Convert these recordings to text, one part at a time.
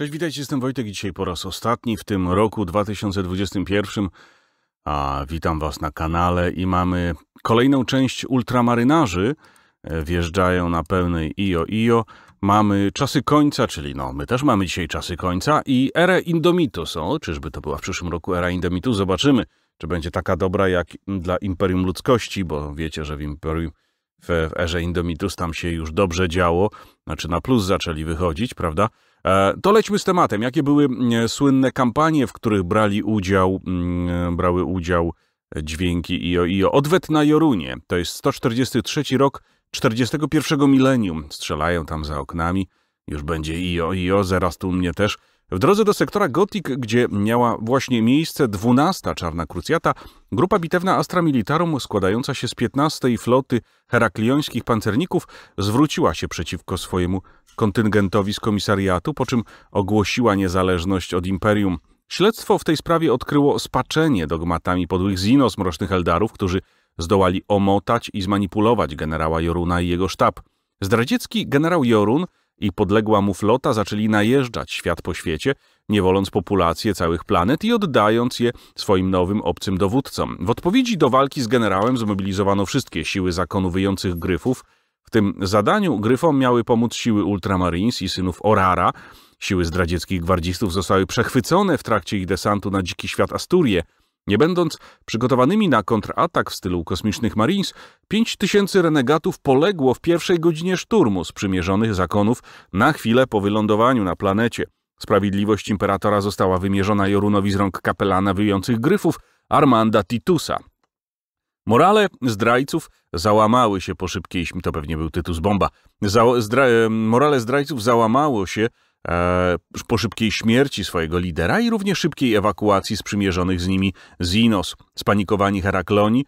Cześć, witajcie, jestem Wojtek i dzisiaj po raz ostatni w tym roku 2021, a witam Was na kanale i mamy kolejną część ultramarynarzy, e, wjeżdżają na pełnej IO IO. Mamy czasy końca, czyli no, my też mamy dzisiaj czasy końca i erę Indomitus. O, czyżby to była w przyszłym roku era Indomitus? Zobaczymy, czy będzie taka dobra jak dla Imperium Ludzkości, bo wiecie, że w Imperium w erze Indomitus tam się już dobrze działo, znaczy na plus zaczęli wychodzić, prawda? E, to lećmy z tematem. Jakie były mm, e, słynne kampanie, w których brali udział, mm, brały udział dźwięki IO IO? Odwet na Jorunie. To jest 143 rok 41 milenium. Strzelają tam za oknami. Już będzie IO IO, zaraz tu mnie też. W drodze do sektora Gothic, gdzie miała właśnie miejsce 12. Czarna Krucjata, grupa bitewna Astra Militarum, składająca się z 15. floty herakliońskich pancerników, zwróciła się przeciwko swojemu kontyngentowi z komisariatu, po czym ogłosiła niezależność od imperium. Śledztwo w tej sprawie odkryło spaczenie dogmatami podłych zinos mrocznych Eldarów, którzy zdołali omotać i zmanipulować generała Joruna i jego sztab. Zdradziecki generał Jorun – i podległa mu flota zaczęli najeżdżać świat po świecie, niewoląc populacje całych planet i oddając je swoim nowym obcym dowódcom. W odpowiedzi do walki z generałem zmobilizowano wszystkie siły zakonu wyjących gryfów. W tym zadaniu gryfom miały pomóc siły Ultramarines i synów Orara. Siły zdradzieckich gwardzistów zostały przechwycone w trakcie ich desantu na dziki świat Asturie – nie będąc przygotowanymi na kontratak w stylu kosmicznych Marines, 5 tysięcy renegatów poległo w pierwszej godzinie szturmu sprzymierzonych zakonów na chwilę po wylądowaniu na planecie. Sprawiedliwość imperatora została wymierzona Jorunowi z rąk kapelana wyjących gryfów Armanda Titusa. Morale zdrajców załamały się po szybkiej, to pewnie był tytuł bomba, zdra, e, morale zdrajców załamało się E, po szybkiej śmierci swojego lidera i również szybkiej ewakuacji sprzymierzonych z nimi Zinos. Spanikowani Herakloni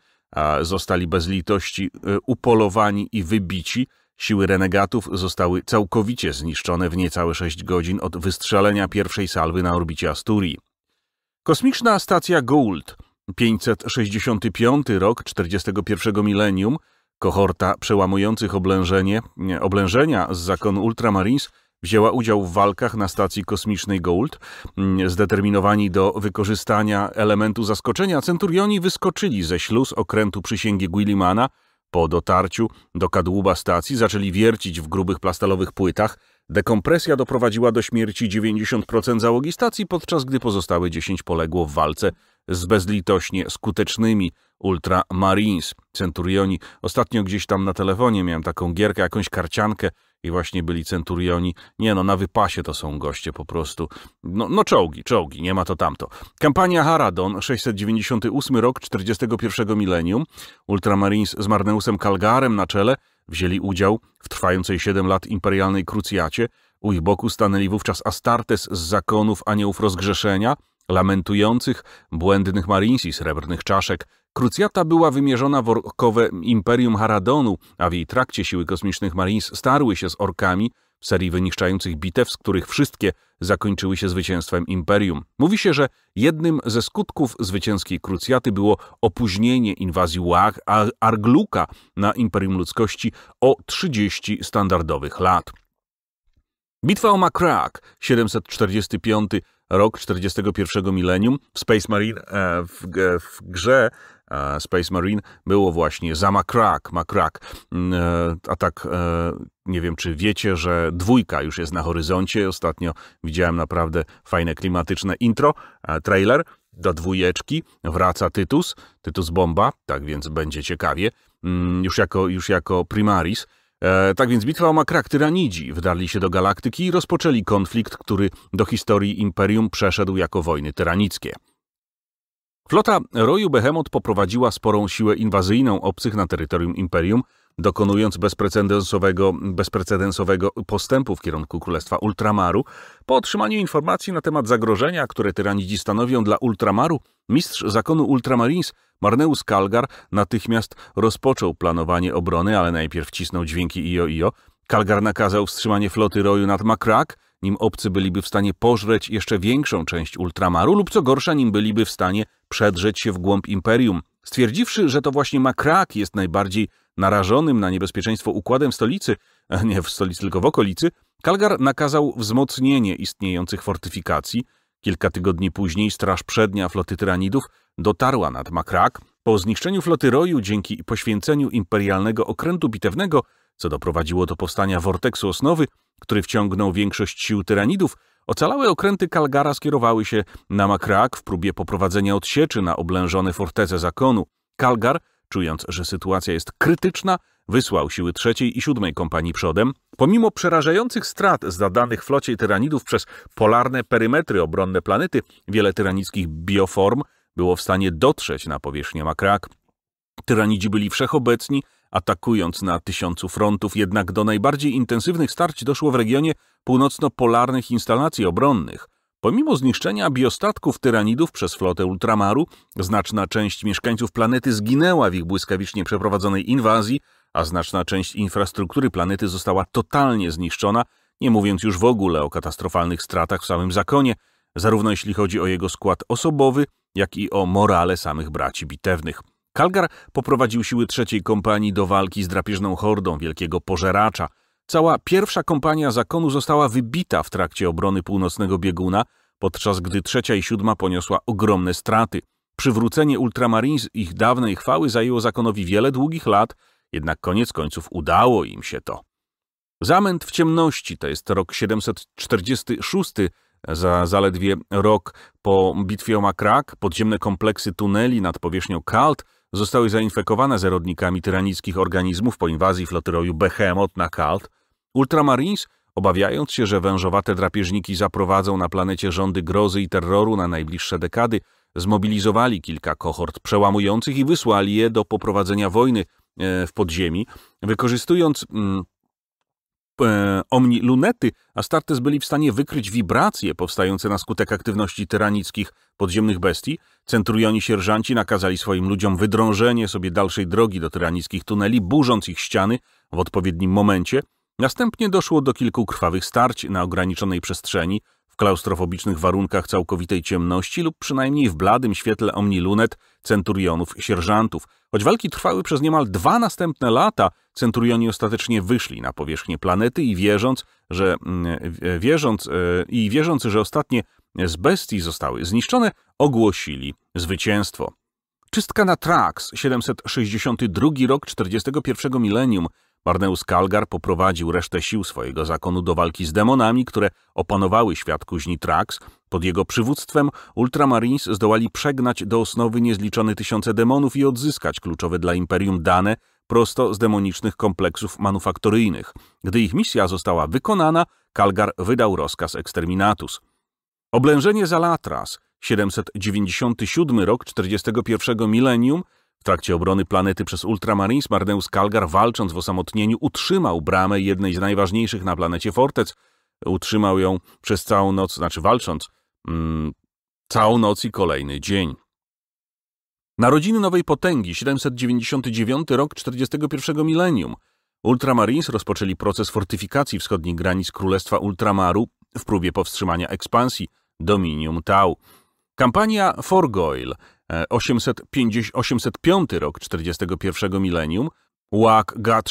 zostali bez litości e, upolowani i wybici. Siły renegatów zostały całkowicie zniszczone w niecałe 6 godzin od wystrzelenia pierwszej salwy na orbicie Asturii. Kosmiczna stacja Gould, 565 rok 41 milenium, kohorta przełamujących oblężenie, oblężenia z zakonu Ultramarines – Wzięła udział w walkach na stacji kosmicznej Gold. Mm, zdeterminowani do wykorzystania elementu zaskoczenia, centurioni wyskoczyli ze śluz okrętu przysięgi Guillimana. Po dotarciu do kadłuba stacji zaczęli wiercić w grubych plastalowych płytach. Dekompresja doprowadziła do śmierci 90% załogi stacji, podczas gdy pozostałe 10 poległo w walce z bezlitośnie skutecznymi Ultramarines. Centurioni. Ostatnio gdzieś tam na telefonie miałem taką gierkę, jakąś karciankę, i właśnie byli centurioni. Nie no, na wypasie to są goście po prostu. No, no czołgi, czołgi, nie ma to tamto. Kampania Haradon, 698 rok 41 milenium. Ultramarines z Marneusem Kalgarem na czele wzięli udział w trwającej 7 lat imperialnej krucjacie. U ich boku stanęli wówczas Astartes z zakonów aniołów rozgrzeszenia, lamentujących, błędnych i srebrnych czaszek, Krucjata była wymierzona w orkowe Imperium Haradonu, a w jej trakcie siły kosmicznych Marines starły się z orkami w serii wyniszczających bitew, z których wszystkie zakończyły się zwycięstwem Imperium. Mówi się, że jednym ze skutków zwycięskiej krucjaty było opóźnienie inwazji Łach Argluka na Imperium Ludzkości o 30 standardowych lat. Bitwa o Makrak, 745 rok 41 milenium w Space Marine e, w, w grze Space Marine było właśnie za Makrak, makrak. Mm, e, a tak, e, nie wiem czy wiecie, że dwójka już jest na horyzoncie. Ostatnio widziałem naprawdę fajne klimatyczne intro, e, trailer do dwójeczki. Wraca Tytus, Tytus Bomba, tak więc będzie ciekawie. Mm, już jako, już jako primaris. tak więc bitwa o Makrak tyranidzi wdarli się do galaktyki i rozpoczęli konflikt, który do historii Imperium przeszedł jako wojny tyranickie. Flota roju Behemoth poprowadziła sporą siłę inwazyjną obcych na terytorium Imperium, dokonując bezprecedensowego, bezprecedensowego postępu w kierunku Królestwa Ultramaru. Po otrzymaniu informacji na temat zagrożenia, które tyranidzi stanowią dla Ultramaru, mistrz zakonu Ultramarines Marneus Kalgar natychmiast rozpoczął planowanie obrony, ale najpierw cisnął dźwięki Io Io. Kalgar nakazał wstrzymanie floty roju nad Makrak, nim obcy byliby w stanie pożreć jeszcze większą część ultramaru lub co gorsza, nim byliby w stanie przedrzeć się w głąb imperium, stwierdziwszy, że to właśnie Makrak jest najbardziej narażonym na niebezpieczeństwo układem w stolicy, nie w stolicy, tylko w okolicy, Kalgar nakazał wzmocnienie istniejących fortyfikacji. Kilka tygodni później straż przednia floty tyranidów dotarła nad Makrak. Po zniszczeniu floty roju dzięki poświęceniu imperialnego okrętu bitewnego co doprowadziło do powstania worteksu osnowy, który wciągnął większość sił tyranidów, ocalałe okręty Kalgara skierowały się na Makrak w próbie poprowadzenia odsieczy na oblężone fortece zakonu. Kalgar, czując, że sytuacja jest krytyczna, wysłał siły trzeciej i siódmej kompanii przodem. Pomimo przerażających strat zadanych flocie tyranidów przez polarne perymetry obronne planety, wiele tyranickich bioform było w stanie dotrzeć na powierzchnię Makrak. Tyranidzi byli wszechobecni, atakując na tysiącu frontów, jednak do najbardziej intensywnych starć doszło w regionie północno-polarnych instalacji obronnych. Pomimo zniszczenia biostatków tyranidów przez flotę ultramaru, znaczna część mieszkańców planety zginęła w ich błyskawicznie przeprowadzonej inwazji, a znaczna część infrastruktury planety została totalnie zniszczona, nie mówiąc już w ogóle o katastrofalnych stratach w samym zakonie, zarówno jeśli chodzi o jego skład osobowy, jak i o morale samych braci bitewnych. Kalgar poprowadził siły trzeciej kompanii do walki z drapieżną hordą wielkiego pożeracza. Cała pierwsza kompania zakonu została wybita w trakcie obrony północnego bieguna, podczas gdy trzecia i siódma poniosła ogromne straty. Przywrócenie Ultramarines ich dawnej chwały zajęło zakonowi wiele długich lat, jednak koniec końców udało im się to. Zamęt w ciemności to jest rok 746, za zaledwie rok po bitwie o Makrak, podziemne kompleksy tuneli nad powierzchnią Kalt zostały zainfekowane zerodnikami tyranickich organizmów po inwazji flotyroju Behemoth na Kalt, Ultramarines, obawiając się, że wężowate drapieżniki zaprowadzą na planecie rządy grozy i terroru na najbliższe dekady, zmobilizowali kilka kohort przełamujących i wysłali je do poprowadzenia wojny e, w podziemi, wykorzystując mm, e, omni lunety, Astartes byli w stanie wykryć wibracje powstające na skutek aktywności tyranickich podziemnych bestii, centurioni sierżanci nakazali swoim ludziom wydrążenie sobie dalszej drogi do tyranickich tuneli, burząc ich ściany w odpowiednim momencie. Następnie doszło do kilku krwawych starć na ograniczonej przestrzeni, w klaustrofobicznych warunkach całkowitej ciemności lub przynajmniej w bladym świetle lunet centurionów sierżantów. Choć walki trwały przez niemal dwa następne lata, centurioni ostatecznie wyszli na powierzchnię planety i wierząc, że, mm, wierząc, e, i wierząc, że ostatnie z bestii zostały zniszczone, ogłosili zwycięstwo. Czystka na Trax, 762 rok 41 milenium, Barneus Kalgar poprowadził resztę sił swojego zakonu do walki z demonami, które opanowały świat kuźni Trax. Pod jego przywództwem Ultramarines zdołali przegnać do osnowy niezliczone tysiące demonów i odzyskać kluczowe dla Imperium dane prosto z demonicznych kompleksów manufaktoryjnych. Gdy ich misja została wykonana, Kalgar wydał rozkaz Exterminatus. Oblężenie Zalatras, 797 rok 41 milenium, w trakcie obrony planety przez Ultramarines Marneus Kalgar walcząc w osamotnieniu utrzymał bramę jednej z najważniejszych na planecie fortec. Utrzymał ją przez całą noc, znaczy walcząc, mm, całą noc i kolejny dzień. Narodziny nowej potęgi, 799 rok 41 milenium. Ultramarines rozpoczęli proces fortyfikacji wschodnich granic Królestwa Ultramaru w próbie powstrzymania ekspansji Dominium Tau. Kampania Forgoil 850, 805 rok 41 milenium, łak Gad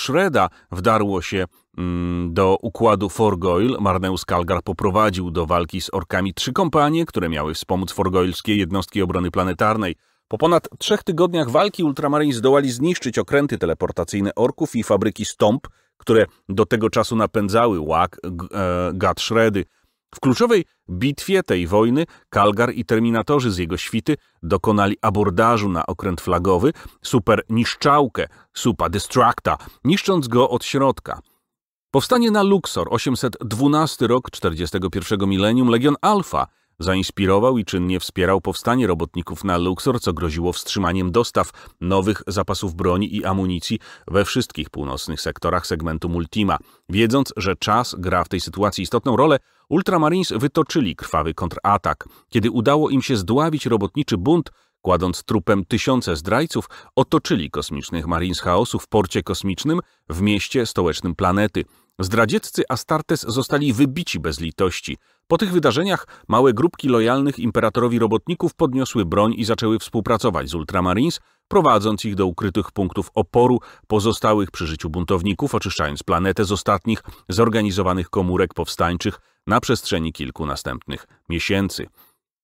wdarło się mm, do układu Forgoil. Marneus Kalgar poprowadził do walki z orkami trzy kompanie, które miały wspomóc forgoilskie jednostki obrony planetarnej. Po ponad trzech tygodniach walki Ultramarin zdołali zniszczyć okręty teleportacyjne orków i fabryki Stomp, które do tego czasu napędzały łak Gad e, w kluczowej bitwie tej wojny Kalgar i terminatorzy z jego świty dokonali abordażu na okręt flagowy, super niszczałkę, supa destructa, niszcząc go od środka. Powstanie na Luxor, 812 rok 41 milenium, Legion Alfa – Zainspirował i czynnie wspierał powstanie robotników na Luxor, co groziło wstrzymaniem dostaw nowych zapasów broni i amunicji we wszystkich północnych sektorach segmentu Multima. Wiedząc, że czas gra w tej sytuacji istotną rolę, Ultramarines wytoczyli krwawy kontratak. Kiedy udało im się zdławić robotniczy bunt, kładąc trupem tysiące zdrajców, otoczyli kosmicznych Marines chaosu w porcie kosmicznym w mieście stołecznym planety. Zdradzieccy Astartes zostali wybici bez litości. Po tych wydarzeniach małe grupki lojalnych imperatorowi robotników podniosły broń i zaczęły współpracować z Ultramarines, prowadząc ich do ukrytych punktów oporu pozostałych przy życiu buntowników, oczyszczając planetę z ostatnich zorganizowanych komórek powstańczych na przestrzeni kilku następnych miesięcy.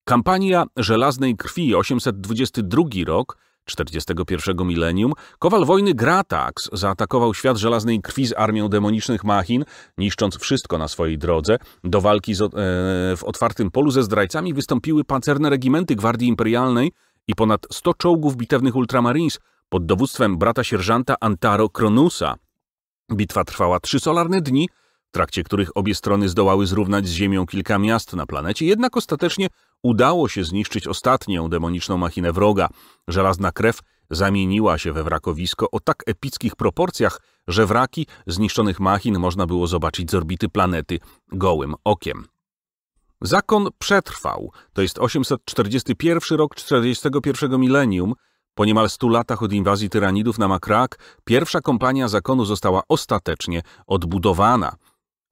Kampania Żelaznej Krwi 822 rok 41 milenium, kowal wojny Gratax zaatakował świat żelaznej krwi z armią demonicznych machin, niszcząc wszystko na swojej drodze. Do walki z, e, w otwartym polu ze zdrajcami wystąpiły pancerne regimenty Gwardii Imperialnej i ponad 100 czołgów bitewnych Ultramarines pod dowództwem brata sierżanta Antaro Kronusa. Bitwa trwała trzy solarne dni, w trakcie których obie strony zdołały zrównać z Ziemią kilka miast na planecie, jednak ostatecznie udało się zniszczyć ostatnią demoniczną machinę wroga. Żelazna krew zamieniła się we wrakowisko o tak epickich proporcjach, że wraki zniszczonych machin można było zobaczyć z orbity planety gołym okiem. Zakon przetrwał, to jest 841 rok 41 milenium, po niemal 100 latach od inwazji tyranidów na Makrak, pierwsza kompania zakonu została ostatecznie odbudowana –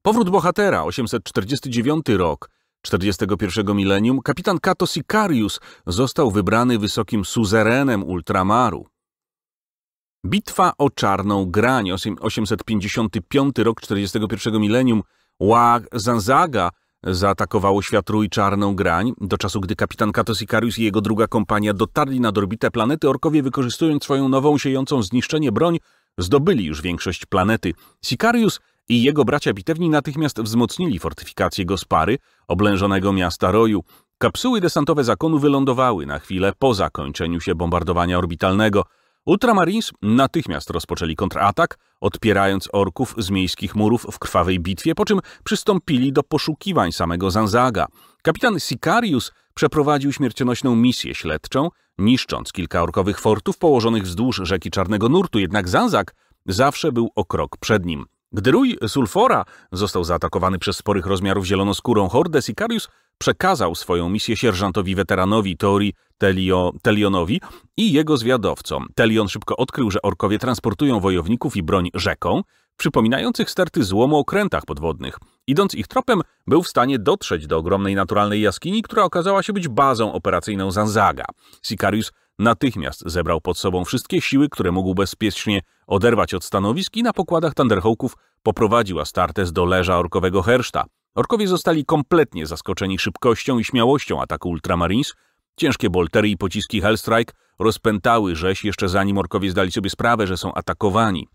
Powrót bohatera, 849 rok, 41 milenium, kapitan Kato Sicarius został wybrany wysokim suzerenem Ultramaru. Bitwa o Czarną Grań, 855 rok 41 milenium, Ła Zanzaga zaatakowało i Czarną Grań, do czasu gdy kapitan Kato Sicarius i jego druga kompania dotarli na orbitę planety, orkowie wykorzystując swoją nową siejącą zniszczenie broń, zdobyli już większość planety. Sicarius i jego bracia bitewni natychmiast wzmocnili fortyfikację Gospary, oblężonego miasta Roju. Kapsuły desantowe zakonu wylądowały na chwilę po zakończeniu się bombardowania orbitalnego. Ultramarines natychmiast rozpoczęli kontratak, odpierając orków z miejskich murów w krwawej bitwie, po czym przystąpili do poszukiwań samego Zanzaga. Kapitan Sicarius przeprowadził śmiercionośną misję śledczą, niszcząc kilka orkowych fortów położonych wzdłuż rzeki Czarnego Nurtu, jednak Zanzak zawsze był o krok przed nim. Gdy rój Sulfora został zaatakowany przez sporych rozmiarów zielonoskórą hordę, Sicarius przekazał swoją misję sierżantowi weteranowi Tori Telio, Telionowi i jego zwiadowcom. Telion szybko odkrył, że orkowie transportują wojowników i broń rzeką, przypominających sterty złomu o krętach podwodnych. Idąc ich tropem, był w stanie dotrzeć do ogromnej naturalnej jaskini, która okazała się być bazą operacyjną Zanzaga. Sicarius natychmiast zebrał pod sobą wszystkie siły, które mógł bezpiecznie oderwać od stanowisk i na pokładach Thunderhawków poprowadził Astartes do leża orkowego Herszta. Orkowie zostali kompletnie zaskoczeni szybkością i śmiałością ataku Ultramarines. Ciężkie boltery i pociski Hellstrike rozpętały rzeź jeszcze zanim orkowie zdali sobie sprawę, że są atakowani.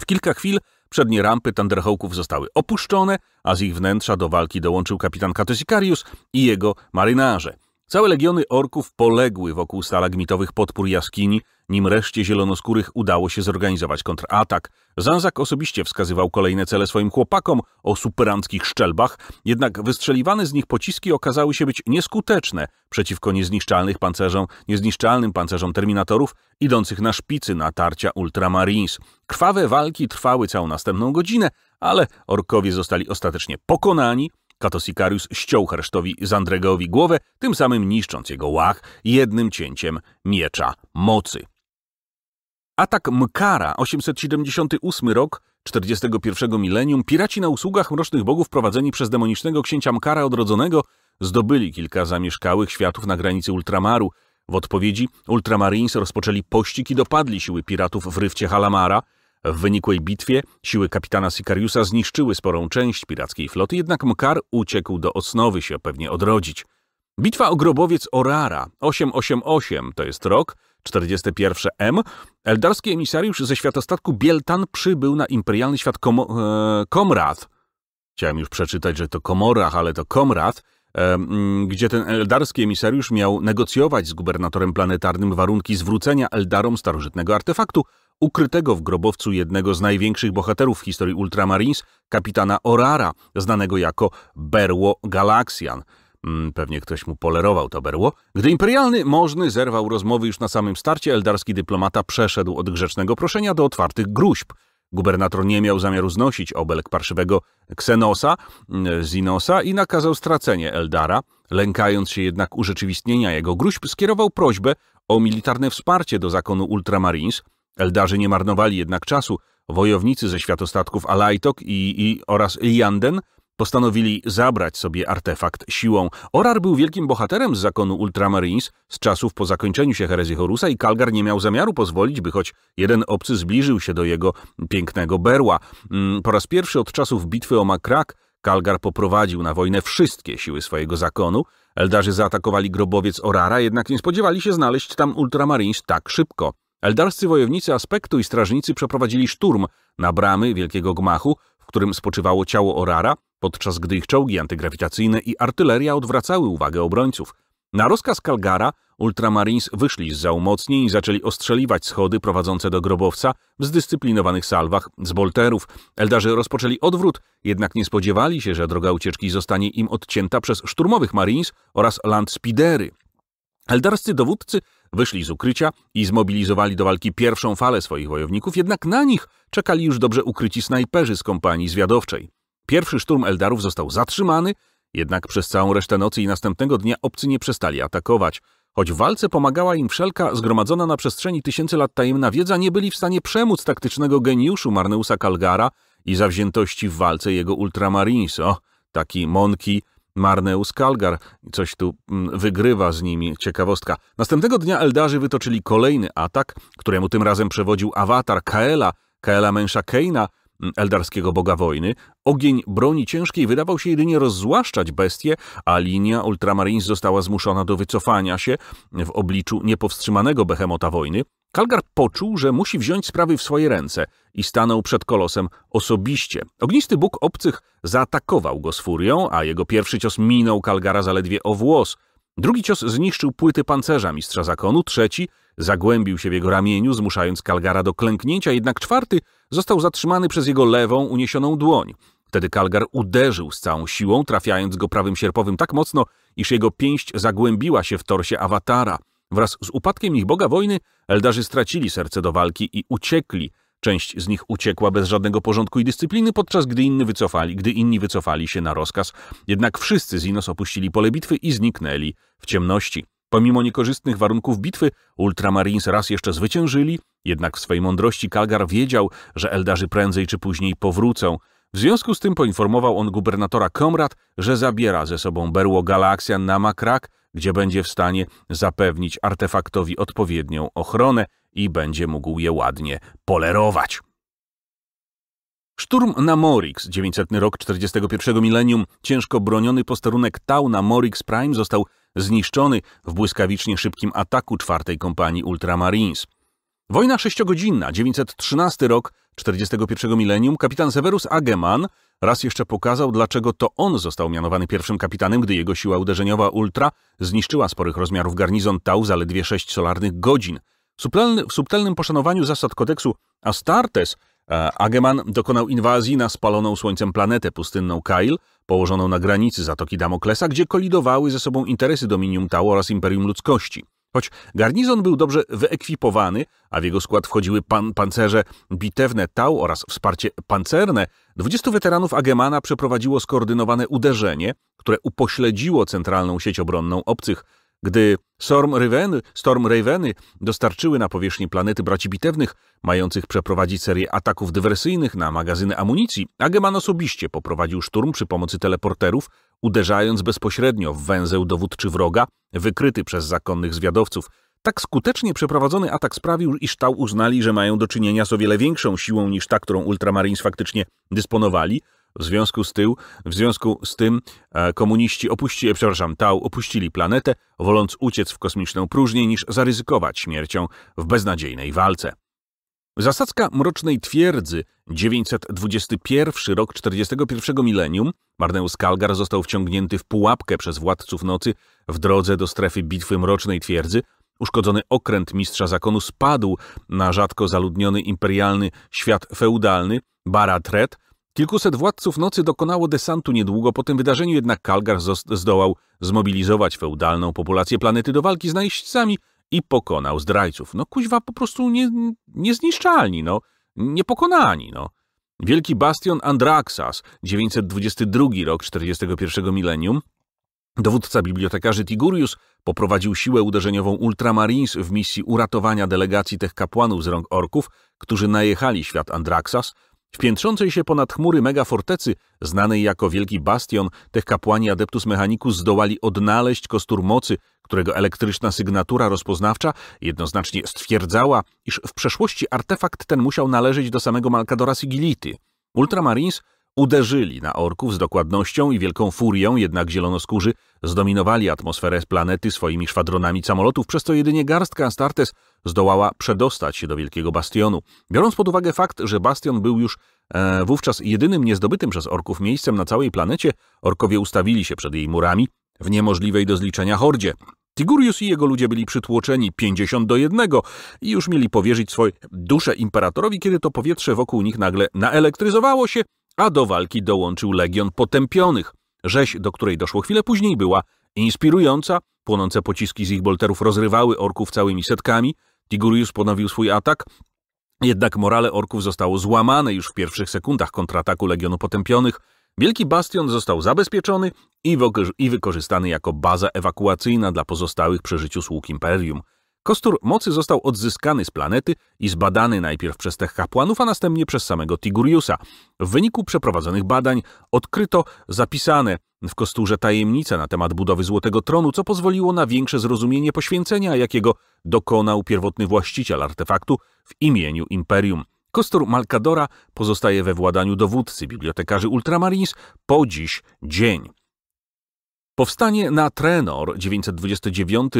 W kilka chwil przednie rampy Thunderhawków zostały opuszczone, a z ich wnętrza do walki dołączył kapitan Katesikarius i jego marynarze – Całe legiony orków poległy wokół stalagmitowych podpór jaskini, nim reszcie zielonoskórych udało się zorganizować kontratak. Zanzak osobiście wskazywał kolejne cele swoim chłopakom o superanckich szczelbach, jednak wystrzeliwane z nich pociski okazały się być nieskuteczne przeciwko niezniszczalnych pancerzom, niezniszczalnym pancerzom terminatorów idących na szpicy tarcia Ultramarines. Krwawe walki trwały całą następną godzinę, ale orkowie zostali ostatecznie pokonani, Katosikariusz ściął hersztowi Zandregeowi głowę, tym samym niszcząc jego łach jednym cięciem miecza mocy. Atak Mkara, 878 rok, 41 milenium, piraci na usługach mrocznych bogów prowadzeni przez demonicznego księcia Mkara Odrodzonego zdobyli kilka zamieszkałych światów na granicy Ultramaru. W odpowiedzi Ultramarines rozpoczęli pościg i dopadli siły piratów w ryfcie Halamara – w wynikłej bitwie siły kapitana Sikariusa zniszczyły sporą część pirackiej floty, jednak Mkar uciekł do Osnowy się pewnie odrodzić. Bitwa o grobowiec Orara 888 to jest rok 41 M. Eldarski emisariusz ze światostatku Bieltan przybył na imperialny świat Kom e, Komrad. Chciałem już przeczytać, że to Komorach, ale to Komrad, e, gdzie ten eldarski emisariusz miał negocjować z gubernatorem planetarnym warunki zwrócenia Eldarom starożytnego artefaktu, ukrytego w grobowcu jednego z największych bohaterów w historii Ultramarines, kapitana Orara, znanego jako Berło Galaxian. Mm, pewnie ktoś mu polerował to berło. Gdy imperialny możny zerwał rozmowy już na samym starcie, eldarski dyplomata przeszedł od grzecznego proszenia do otwartych gruźb. Gubernator nie miał zamiaru znosić obelg parszywego Ksenosa, Zinosa mm, i nakazał stracenie Eldara. Lękając się jednak urzeczywistnienia jego gruźb, skierował prośbę o militarne wsparcie do zakonu Ultramarines – Eldarzy nie marnowali jednak czasu. Wojownicy ze światostatków Alajtok i, i oraz Lianden postanowili zabrać sobie artefakt siłą. Orar był wielkim bohaterem z zakonu Ultramarines z czasów po zakończeniu się herezji Horusa i Kalgar nie miał zamiaru pozwolić, by choć jeden obcy zbliżył się do jego pięknego berła. Mm, po raz pierwszy od czasów bitwy o Makrak Kalgar poprowadził na wojnę wszystkie siły swojego zakonu. Eldarzy zaatakowali grobowiec Orara, jednak nie spodziewali się znaleźć tam Ultramarines tak szybko. Eldarscy wojownicy Aspektu i strażnicy przeprowadzili szturm na bramy wielkiego gmachu, w którym spoczywało ciało Orara, podczas gdy ich czołgi antygrawitacyjne i artyleria odwracały uwagę obrońców. Na rozkaz Kalgara Ultramarines wyszli z zaumocnień i zaczęli ostrzeliwać schody prowadzące do grobowca w zdyscyplinowanych salwach z bolterów. Eldarzy rozpoczęli odwrót, jednak nie spodziewali się, że droga ucieczki zostanie im odcięta przez szturmowych Marines oraz Land Spidery. Eldarscy dowódcy Wyszli z ukrycia i zmobilizowali do walki pierwszą falę swoich wojowników, jednak na nich czekali już dobrze ukryci snajperzy z kompanii zwiadowczej. Pierwszy szturm Eldarów został zatrzymany, jednak przez całą resztę nocy i następnego dnia obcy nie przestali atakować. Choć w walce pomagała im wszelka zgromadzona na przestrzeni tysięcy lat tajemna wiedza, nie byli w stanie przemóc taktycznego geniuszu Marneusa Kalgara i zawziętości w walce jego Ultramarines. O, taki Monki Marneus Kalgar coś tu mm, wygrywa z nimi, ciekawostka. Następnego dnia Eldarzy wytoczyli kolejny atak, któremu tym razem przewodził awatar Kaela, Kaela męsza Keina, mm, eldarskiego boga wojny. Ogień broni ciężkiej wydawał się jedynie rozzłaszczać bestie, a linia Ultramarines została zmuszona do wycofania się w obliczu niepowstrzymanego behemota wojny. Kalgar poczuł, że musi wziąć sprawy w swoje ręce i stanął przed kolosem osobiście. Ognisty Bóg obcych zaatakował go z furią, a jego pierwszy cios minął Kalgara zaledwie o włos. Drugi cios zniszczył płyty pancerza mistrza zakonu, trzeci zagłębił się w jego ramieniu, zmuszając Kalgara do klęknięcia, jednak czwarty został zatrzymany przez jego lewą, uniesioną dłoń. Wtedy Kalgar uderzył z całą siłą, trafiając go prawym sierpowym tak mocno, iż jego pięść zagłębiła się w torsie awatara. Wraz z upadkiem ich Boga wojny Eldarzy stracili serce do walki i uciekli. Część z nich uciekła bez żadnego porządku i dyscypliny, podczas gdy inni wycofali, gdy inni wycofali się na rozkaz. Jednak wszyscy z Inos opuścili pole bitwy i zniknęli w ciemności. Pomimo niekorzystnych warunków bitwy, Ultramarines raz jeszcze zwyciężyli, jednak w swej mądrości Kalgar wiedział, że Eldarzy prędzej czy później powrócą. W związku z tym poinformował on gubernatora Komrat, że zabiera ze sobą berło Galaxian na Makrak gdzie będzie w stanie zapewnić artefaktowi odpowiednią ochronę i będzie mógł je ładnie polerować. Szturm na Morix, 900 rok 41 milenium, ciężko broniony posterunek Tau na Morix Prime został zniszczony w błyskawicznie szybkim ataku czwartej kompanii Ultramarines. Wojna sześciogodzinna, 913 rok 41 milenium, kapitan Severus Ageman raz jeszcze pokazał, dlaczego to on został mianowany pierwszym kapitanem, gdy jego siła uderzeniowa Ultra zniszczyła sporych rozmiarów garnizon Tau zaledwie 6 solarnych godzin. W subtelnym poszanowaniu zasad kodeksu Astartes e, Ageman dokonał inwazji na spaloną słońcem planetę pustynną Kail, położoną na granicy Zatoki Damoklesa, gdzie kolidowały ze sobą interesy Dominium Tau oraz Imperium Ludzkości. Choć garnizon był dobrze wyekwipowany, a w jego skład wchodziły pan pancerze bitewne Tau oraz wsparcie pancerne, 20 weteranów Agemana przeprowadziło skoordynowane uderzenie, które upośledziło centralną sieć obronną obcych, gdy Storm Raveny, Storm Raveny dostarczyły na powierzchni planety braci bitewnych, mających przeprowadzić serię ataków dywersyjnych na magazyny amunicji, Ageman osobiście poprowadził szturm przy pomocy teleporterów, uderzając bezpośrednio w węzeł dowódczy wroga, wykryty przez zakonnych zwiadowców. Tak skutecznie przeprowadzony atak sprawił, iż tał uznali, że mają do czynienia z o wiele większą siłą niż ta, którą Ultramarines faktycznie dysponowali, w związku z tym, w związku z tym komuniści opuścili, przepraszam, Tau opuścili planetę, woląc uciec w kosmiczną próżnię niż zaryzykować śmiercią w beznadziejnej walce. Zasadzka Mrocznej Twierdzy, 921 rok 41 milenium, Marneus Kalgar został wciągnięty w pułapkę przez władców nocy w drodze do strefy bitwy Mrocznej Twierdzy. Uszkodzony okręt mistrza zakonu spadł na rzadko zaludniony imperialny świat feudalny, Baratret, Kilkuset władców nocy dokonało desantu niedługo po tym wydarzeniu, jednak Kalgar zdołał zmobilizować feudalną populację planety do walki z najeźdźcami i pokonał zdrajców. No kuźwa po prostu nie, niezniszczalni, no. Niepokonani, no. Wielki bastion Andraxas, 922 rok 41 milenium, dowódca bibliotekarzy Tigurius poprowadził siłę uderzeniową Ultramarines w misji uratowania delegacji tych kapłanów z rąk orków, którzy najechali świat Andraxas w piętrzącej się ponad chmury megafortecy, znanej jako Wielki Bastion, tych kapłani Adeptus Mechanicus zdołali odnaleźć kostur mocy, którego elektryczna sygnatura rozpoznawcza jednoznacznie stwierdzała, iż w przeszłości artefakt ten musiał należeć do samego Malkadora Sigility. Ultramarines – Uderzyli na orków z dokładnością i wielką furią, jednak zielonoskórzy zdominowali atmosferę planety swoimi szwadronami samolotów, przez to jedynie garstka Astartes zdołała przedostać się do Wielkiego Bastionu. Biorąc pod uwagę fakt, że Bastion był już e, wówczas jedynym niezdobytym przez orków miejscem na całej planecie, orkowie ustawili się przed jej murami w niemożliwej do zliczenia hordzie. Tigurius i jego ludzie byli przytłoczeni 50 do 1 i już mieli powierzyć swoje dusze imperatorowi, kiedy to powietrze wokół nich nagle naelektryzowało się a do walki dołączył Legion Potępionych. Rzeź, do której doszło chwilę później, była inspirująca, płonące pociski z ich bolterów rozrywały orków całymi setkami, Tigurius ponowił swój atak, jednak morale orków zostało złamane już w pierwszych sekundach kontrataku Legionu Potępionych, Wielki Bastion został zabezpieczony i, i wykorzystany jako baza ewakuacyjna dla pozostałych przeżyciu sług Imperium. Kostur mocy został odzyskany z planety i zbadany najpierw przez tych kapłanów, a następnie przez samego Tiguriusa. W wyniku przeprowadzonych badań odkryto zapisane w kosturze tajemnice na temat budowy Złotego Tronu, co pozwoliło na większe zrozumienie poświęcenia, jakiego dokonał pierwotny właściciel artefaktu w imieniu Imperium. Kostur Malkadora pozostaje we władaniu dowódcy bibliotekarzy Ultramarines po dziś dzień. Powstanie na Trenor 929,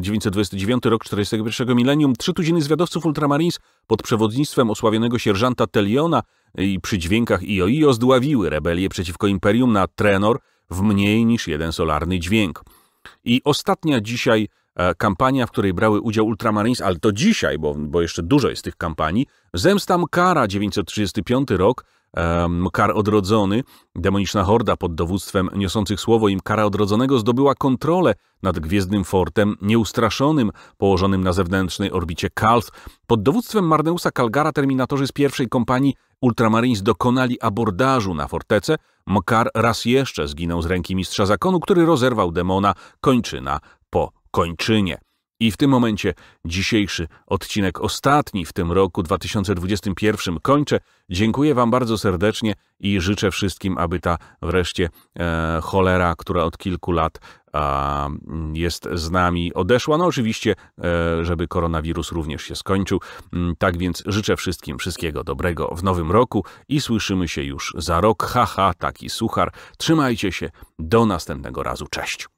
929 mm, rok 41 milenium trzy tuziny zwiadowców Ultramarines pod przewodnictwem osławionego sierżanta Teliona i przy dźwiękach I.O.I.O io zdławiły rebelię przeciwko Imperium na Trenor w mniej niż jeden solarny dźwięk. I ostatnia dzisiaj e, kampania, w której brały udział Ultramarines, ale to dzisiaj, bo, bo jeszcze dużo jest tych kampanii, Zemstam Kara 935 rok Mkar Kar Odrodzony. Demoniczna horda pod dowództwem niosących słowo im Kara Odrodzonego zdobyła kontrolę nad Gwiezdnym Fortem Nieustraszonym, położonym na zewnętrznej orbicie Kalth. Pod dowództwem Marneusa Kalgara terminatorzy z pierwszej kompanii Ultramarines dokonali abordażu na fortece. Mkar raz jeszcze zginął z ręki mistrza zakonu, który rozerwał demona kończyna po kończynie. I w tym momencie dzisiejszy odcinek, ostatni w tym roku 2021, kończę. Dziękuję Wam bardzo serdecznie i życzę wszystkim, aby ta wreszcie e, cholera, która od kilku lat a, jest z nami, odeszła. No oczywiście, e, żeby koronawirus również się skończył. Mm, tak więc życzę wszystkim wszystkiego dobrego w nowym roku i słyszymy się już za rok. Haha, ha, taki suchar. Trzymajcie się. Do następnego razu. Cześć.